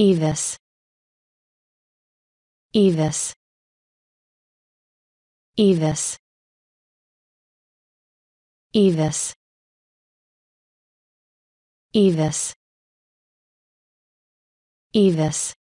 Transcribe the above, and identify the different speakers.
Speaker 1: Evis Evis Evis Evis Evis Evis